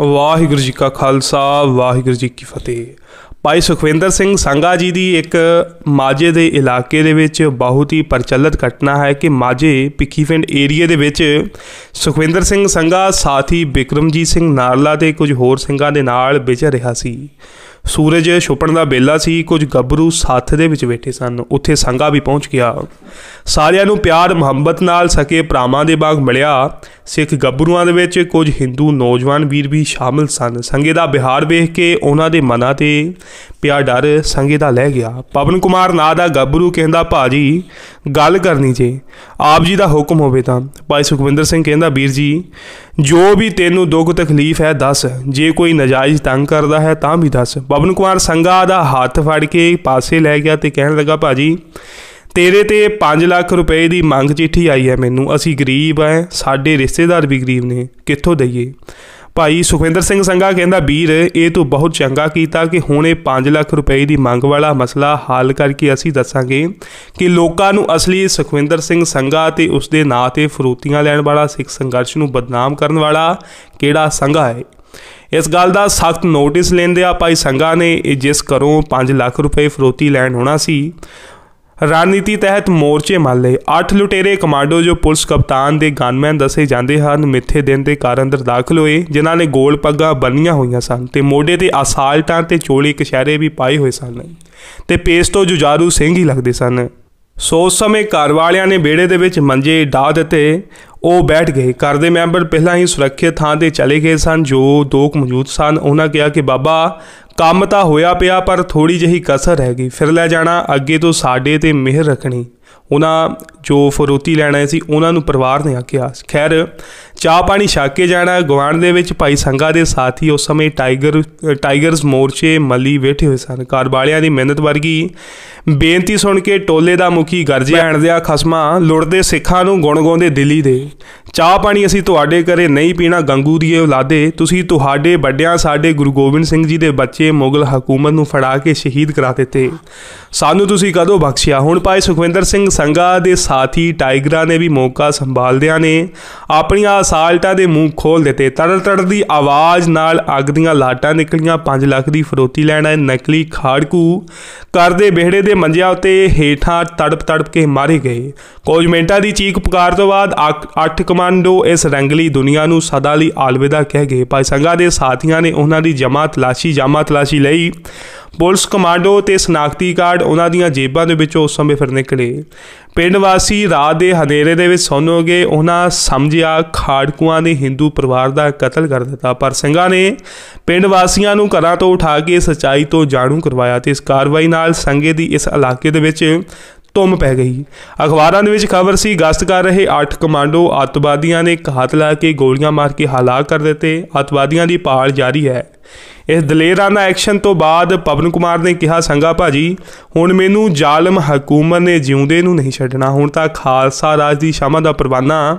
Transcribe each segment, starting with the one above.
ਵਾਹਿਗੁਰੂ ਜੀ ਕਾ ਖਾਲਸਾ ਵਾਹਿਗੁਰੂ ਜੀ ਕੀ ਫਤਿਹ ਭਾਈ ਸੁਖਵਿੰਦਰ ਸਿੰਘ ਸੰਗਾ ਜੀ ਦੀ ਇੱਕ ਮਾਝੇ ਦੇ ਇਲਾਕੇ ਦੇ ਵਿੱਚ ਬਹੁਤ ਹੀ ਪ੍ਰਚਲਿਤ ਘਟਨਾ ਹੈ ਕਿ ਮਾਝੇ ਪਿੱਖੀਵਿੰਡ ਏਰੀਆ ਦੇ ਵਿੱਚ ਸੁਖਵਿੰਦਰ ਸਿੰਘ ਸੰਗਾ ਸਾਥੀ ਬਿਕਰਮਜੀਤ ਸਿੰਘ ਨਾਰਲਾ ਤੇ ਕੁਝ ਹੋਰ ਸਿੰਘਾਂ ਦੇ ਨਾਲ ਵਿਚਰ ਰਿਹਾ ਸੀ ਸੂਰਜ ਛੁਪਣ ਦਾ ਬੇਲਾ ਸੀ ਕੁਝ ਗੱਭਰੂ ਸਾਥ ਦੇ ਵਿੱਚ ਬੈਠੇ ਸਨ ਉੱਥੇ ਸੰਗਾ ਵੀ ਪਹੁੰਚ ਗਿਆ ਸਾਰਿਆਂ ਨੂੰ ਪਿਆਰ ਮੁਹੱਬਤ ਨਾਲ ਸਕੇ ਭਰਾਵਾਂ ਦੇ ਬਾਗ ਮਿਲਿਆ ਸਿੱਖ ਗੱਭਰੂਆਂ ਦੇ ਵਿੱਚ ਕੁਝ ਹਿੰਦੂ ਨੌਜਵਾਨ ਵੀਰ ਵੀ ਸ਼ਾਮਲ ਸਨ ਸੰਗੇ ਦਾ ਬਿਹਾਰ ਵੇਖ ਕੇ ਉਹਨਾਂ ਦੇ ਮਨਾਂ ਤੇ ਪਿਆਰ ਡਰ ਸੰਗੇ ਦਾ ਲਹਿ ਗਿਆ ਪਵਨ ਕੁਮਾਰ ਨਾਂ ਦਾ ਗੱਭਰੂ ਕਹਿੰਦਾ ਭਾਜੀ ਗੱਲ ਕਰਨੀ ਜੇ ਆਪ ਜੀ ਦਾ ਹੁਕਮ ਹੋਵੇ ਤਾਂ ਭਾਈ ਸੁਖਵਿੰਦਰ ਸਿੰਘ ਕਹਿੰਦਾ ਵੀਰ ਜੀ ਜੋ ਵੀ ਤੈਨੂੰ ਦੁੱਖ ਤਕਲੀਫ ਹੈ ਦੱਸ ਜੇ ਕੋਈ ਨਜਾਇਜ਼ ਤੰਗ ਕਰਦਾ ਹੈ ਤਾਂ ਵੀ ਦੱਸ ਪਵਨ ਕੁਮਾਰ ਸੰਗਾ ਦਾ ਹੱਥ ਫੜ ਕੇ ਪਾਸੇ ਲੈ ਗਿਆ ਤੇ ਕਹਿਣ ਲੱਗਾ ਭਾਜੀ ਤੇਰੇ ਤੇ 5 ਲੱਖ ਰੁਪਏ ਦੀ ਮੰਗ ਚਿੱਠੀ ਆਈ ਹੈ ਮੈਨੂੰ ਅਸੀਂ ਗਰੀਬ ਐ ਸਾਡੇ ਰਿਸ਼ਤੇਦਾਰ ਵੀ ਗਰੀਬ ਨੇ ਕਿੱਥੋਂ ਦਈਏ ਭਾਈ ਸੁਖਵਿੰਦਰ ਸਿੰਘ ਸੰਗਾ ਕਹਿੰਦਾ ਵੀਰ ਇਹ ਤੂੰ ਬਹੁਤ ਚੰਗਾ ਕੀਤਾ ਕਿ ਹੁਣ ਇਹ 5 ਲੱਖ ਰੁਪਏ ਦੀ ਮੰਗ ਵਾਲਾ ਮਸਲਾ ਹੱਲ ਕਰਕੇ ਅਸੀਂ ਦੱਸਾਂਗੇ ਕਿ ਲੋਕਾਂ ਨੂੰ ਅਸਲੀ ਸੁਖਵਿੰਦਰ ਸਿੰਘ ਸੰਗਾ ਤੇ ਉਸ ਦੇ ਨਾਂ ਤੇ ਫਰੂਤੀਆਂ ਲੈਣ ਵਾਲਾ ਸਿੱਖ ਸੰਘਰਸ਼ ਨੂੰ ਬਦਨਾਮ ਕਰਨ ਵਾਲਾ ਕਿਹੜਾ ਸੰਗਾ ਹੈ ਇਸ ਗੱਲ ਦਾ ਸਖਤ ਨੋਟਿਸ ਲੈਂਦੇ ਆ ਭਾਈ ਸੰਗਾ ਨੇ ਜਿਸ ਘਰੋਂ 5 ਲੱਖ ਰੁਪਏ ਫਰੋਤੀ ਲੈਣ ਹੋਣਾ ਸੀ ਰਣਨੀਤੀ ਤਹਿਤ ਮੋਰਚੇ ਮਾਲੇ 8 ਲੁਟੇਰੇ ਕਮਾਂਡੋ ਜੋ ਪੁਲਿਸ ਕਪਤਾਨ ਦੇ ਗਨਮੈਨ ਦੱਸੇ ਜਾਂਦੇ ਹਨ ਮਿੱਥੇ ਦਿਨ ਦੇ ਕਾਰ ਅੰਦਰ ਦਾਖਲ ਹੋਏ ਜਿਨ੍ਹਾਂ ਨੇ ਗੋਲ ਪੱਗਾਂ ਬੰਨੀਆਂ ਹੋਈਆਂ ਸਨ ਤੇ ਮੋਢੇ ਤੇ ਅਸਾਲਟਾਂ ਤੇ ਚੋਲੀ ਕਸ਼ਾਰੇ ਵੀ ਪਾਏ ਹੋਏ ਸਨ ਤੇ ਪੇਸ ਤੋਂ ਜੁਜਾਰੂ ਸਿੰਘ ਹੀ ਲੱਗਦੇ ਸਨ ਸੋ ਸਮੇਂ ਘਰ ਵਾਲਿਆਂ ਨੇ ਬੇੜੇ ਦੇ ਵਿੱਚ ਮੰਜੇ ਢਾ ਦਿੱਤੇ ਉਹ ਬੈਠ ਗਏ ਘਰ ਦੇ ਮੈਂਬਰ ਪਹਿਲਾਂ ਹੀ ਸੁਰੱਖਿਅਤ ਥਾਂ ਤੇ ਚਲੇ ਗਏ ਸਨ ਜੋ ਦੋਕ ਮੌਜੂਦ ਸਨ ਉਹਨਾਂ ਕਿਹਾ ਕਿ ਬਾਬਾ ਕੰਮ ਤਾਂ ਹੋਇਆ ਪਿਆ ਪਰ ਥੋੜੀ ਜਹੀ ਕਸਰ ਰਹਿ ਗਈ ਫਿਰ ਲੈ ਜਾਣਾ ਅੱਗੇ ਤੋਂ ਸਾਡੇ ਤੇ ਮਿਹਰ ਰੱਖਣੀ ਉਹਨਾਂ ਜੋ ਫਰੋਤੀ ਲੈਣ ਆਏ ਸੀ ਉਹਨਾਂ ਨੂੰ ਪਰਿਵਾਰ ਨੇ ਆਖਿਆ ਖੈਰ ਚਾਹ ਪਾਣੀ ਛਕ ਕੇ ਜਾਣਾ ਗਵਾਨ ਦੇ ਵਿੱਚ ਭਾਈ ਸੰਗਾ ਦੇ ਸਾਥੀ ਉਸ ਸਮੇਂ ਟਾਈਗਰ ਟਾਈਗਰਸ ਮੋਰਚੇ ਮੱਲੀ ਬੈਠੇ ਹੋਏ ਸਨ ਕਾਰਵਾਲਿਆਂ ਦੀ ਮਿਹਨਤ ਵਰਗੀ ਬੇਨਤੀ ਸੁਣ ਕੇ ਟੋਲੇ ਦਾ ਮੁਖੀ ਗਰਜੇ ਆਣਦਿਆ ਖਸਮਾ ਲੁੜਦੇ ਸਿੱਖਾਂ ਨੂੰ ਗੁਣਗੋਂਦੇ ਦਿੱਲੀ ਦੇ ਚਾਹ ਪਾਣੀ ਅਸੀਂ ਤੁਹਾਡੇ ਘਰੇ ਨਹੀਂ ਪੀਣਾ ਗੰਗੂ ਦੀ ਔਲਾਦੇ ਤੁਸੀਂ ਤੁਹਾਡੇ ਵੱਡਿਆਂ ਸਾਡੇ ਗੁਰੂ ਗੋਬਿੰਦ ਸਿੰਘ ਜੀ ਦੇ ਬੱਚੇ ਮੁਗਲ ਹਕੂਮਤ ਨੂੰ ਫੜਾ ਕੇ ਸ਼ਹੀਦ ਕਰਾ ਦਿੱਤੇ ਸਾਨੂੰ ਤੁਸੀਂ ਕਦੋਂ ਬਖਸ਼ਿਆ ਹੁਣ ਪਾਏ ਸੁਖਵਿੰਦਰ ਸਿੰਘ ਸਿੰਘ ਸੰਗਾ ਦੇ ਸਾਥੀ ਟਾਈਗਰਾਂ ਨੇ ਵੀ ਮੌਕਾ ਸੰਭਾਲਦਿਆਂ ਨੇ ਆਪਣੀਆਂ ਅਸਾਲਟਾਂ ਦੇ ਮੂੰਹ ਖੋਲ ਦਿੱਤੇ ਤੜਤੜ ਦੀ ਆਵਾਜ਼ ਨਾਲ ਅੱਗ ਦੀਆਂ ਲਾਟਾਂ ਨਿਕਲੀਆਂ 5 ਲੱਖ ਦੀ ਫਰੋਤੀ ਲੈਣ ਆਏ ਨਕਲੀ ਖਾੜਕੂ ਕਰਦੇ ਬਿਹੜੇ ਦੇ ਮੰਜਿਆਂ ਉੱਤੇ ਹੀਠਾਂ ਤੜਪ ਤੜਪ ਕੇ ਮਾਰੇ ਗਏ ਕੁਝ ਮਿੰਟਾਂ ਦੀ ਚੀਕ ਪੁਕਾਰ ਤੋਂ ਬਾਅਦ ਅੱਠ ਕਮਾਂਡੋ ਇਸ ਰੰਗਲੀ ਦੁਨੀਆ ਨੂੰ ਸਦਾ ਲਈ ਆਲਵਿਦਾ ਕਹਿ ਗਏ ਭਾਈ ਸੰਗਾ ਦੇ ਸਾਥੀਆਂ ਨੇ ਉਹਨਾਂ ਦੀ ਜਮਾਤ ਲਾਸ਼ੀ ਜਮਾਤ ਲਾਸ਼ੀ ਲਈ ਪੁਲਿਸ ਕਮਾਂਡੋ ਤੇ ਸਨਾਖਤੀ ਕਾਰਡ ਉਹਨਾਂ ਦੀਆਂ ਜੇਬਾਂ ਦੇ ਵਿੱਚੋਂ ਉਸ ਸਮੇਂ ਫਿਰ ਨਿਕਲੇ ਪਿੰਡ ਵਾਸੀ ਰਾਤ ਦੇ ਹਨੇਰੇ ਦੇ ਵਿੱਚ ਸੌਣ ਉਹਨਾਂ ਸਮਝਿਆ ਖਾੜਕੂਆਂ ਨੇ ਹਿੰਦੂ ਪਰਿਵਾਰ ਦਾ ਕਤਲ ਕਰ ਦਿੱਤਾ ਪਰ ਸਿੰਘਾਂ ਨੇ ਪਿੰਡ ਵਾਸੀਆਂ ਨੂੰ ਘਰਾਂ ਤੋਂ ਉਠਾ ਕੇ ਸਚਾਈ ਤੋਂ ਜਾਣੂ ਕਰਵਾਇਆ ਤੇ ਇਸ ਕਾਰਵਾਈ ਨਾਲ ਸੰਗੇ ਦੀ ਇਸ ਇਲਾਕੇ ਦੇ ਵਿੱਚ ਤੁਮ ਪੈ ਗਈ ਅਖਬਾਰਾਂ ਦੇ ਵਿੱਚ ਖਬਰ ਸੀ ਗਸ਼ਤ ਕਰ ਰਹੇ 8 ਕਮਾਂਡੋ ਆਤਵਾਦੀਆਂ ਨੇ ਘਾਤ ਲਾ ਕੇ ਗੋਲੀਆਂ ਮਾਰ ਕੇ ਹਲਾਕ ਕਰ ਦਿੱਤੇ ਆਤਵਾਦੀਆਂ ਦੀ ਪਾਲ ਜਾਰੀ ਹੈ ਇਸ ਦਲੇਰਾਂ ਦਾ ਐਕਸ਼ਨ ਤੋਂ ਬਾਅਦ ਪਵਨ ਕੁਮਾਰ ਨੇ ਕਿਹਾ ਸੰਗਾ ਭਾਜੀ ਹੁਣ ਮੈਨੂੰ ਜ਼ਾਲਮ ਹਕੂਮਤ ਨੇ ਜਿਉਂਦੇ ਨੂੰ ਨਹੀਂ ਛੱਡਣਾ ਹੁਣ ਤਾਂ ਖਾਲਸਾ ਰਾਜ ਦੀ ਸ਼ਾਮਾ ਦਾ ਪਰਵਾਨਾ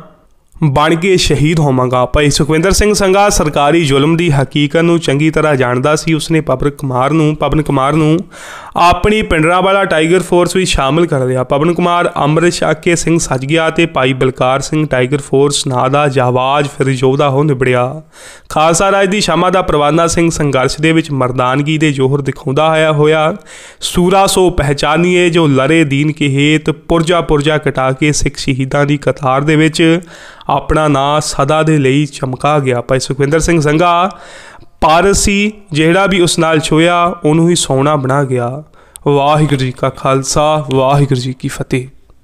ਬਣ ਕੇ ਸ਼ਹੀਦ ਹੋਵਾਂਗਾ ਭਾਈ ਸੁਖਵਿੰਦਰ ਸਿੰਘ ਸੰਗਾ ਸਰਕਾਰੀ ਜ਼ੁਲਮ ਦੀ ਹਕੀਕਤ ਨੂੰ ਚੰਗੀ ਤਰ੍ਹਾਂ ਜਾਣਦਾ ਸੀ ਉਸਨੇ ਪਵਨ ਕੁਮਾਰ ਨੂੰ ਪਵਨ ਕੁਮਾਰ ਨੂੰ ਆਪਣੀ ਪਿੰਡਰਾ ਵਾਲਾ ਟਾਈਗਰ ਫੋਰਸ ਵੀ ਸ਼ਾਮਿਲ ਕਰ ਲਿਆ ਪਵਨ ਕੁਮਾਰ ਅਮਰਿਤ ਸ਼ਾਕੇ ਸਿੰਘ ਗਿਆ ਤੇ ਪਾਈ ਬਲਕਾਰ ਸਿੰਘ ਟਾਈਗਰ ਫੋਰਸ ਨਾਂ ਦਾ ਜਾਵਾਜ ਫਿਰ ਯੋਧਾ ਹੋ ਨਿਬੜਿਆ ਖਾਲਸਾ ਰਾਜ ਦੀ ਸ਼ਾਮਾ ਦਾ ਪ੍ਰਵਾਨਾ ਸਿੰਘ ਸੰਘਰਸ਼ ਦੇ ਵਿੱਚ ਮਰਦਾਨਗੀ ਦੇ ਜੋਹਰ ਦਿਖਾਉਂਦਾ ਆਇਆ ਹੋਇਆ ਸੂਰਾ ਸੋ ਪਹਿਚਾਨੀਏ ਜੋ ਲਰੇ ਦੀਨ ਕੇ ਹੇਤ ਪੁਰਜਾ ਪੁਰਜਾ ਕਟਾ ਕੇ ਸਿੱਖ ਸ਼ਹੀਦਾਂ ਦੀ ਕਤਾਰ ਦੇ ਵਿੱਚ ਆਪਣਾ ਨਾਂ ਸਦਾ ਦੇ ਲਈ ਚਮਕਾ ਗਿਆ ਭਾਈ ਸੁਖਵਿੰਦਰ ਸਿੰਘ ਸੰਘਾ ਪਾਰਸੀ ਜਿਹੜਾ ਵੀ ਉਸ ਨਾਲ ਛੋਇਆ ਉਹਨੂੰ ਹੀ ਸੋਨਾ ਬਣਾ ਗਿਆ ਵਾਹਿਗੁਰੂ ਜੀ ਕਾ ਖਾਲਸਾ ਵਾਹਿਗੁਰੂ ਜੀ ਕੀ ਫਤਿਹ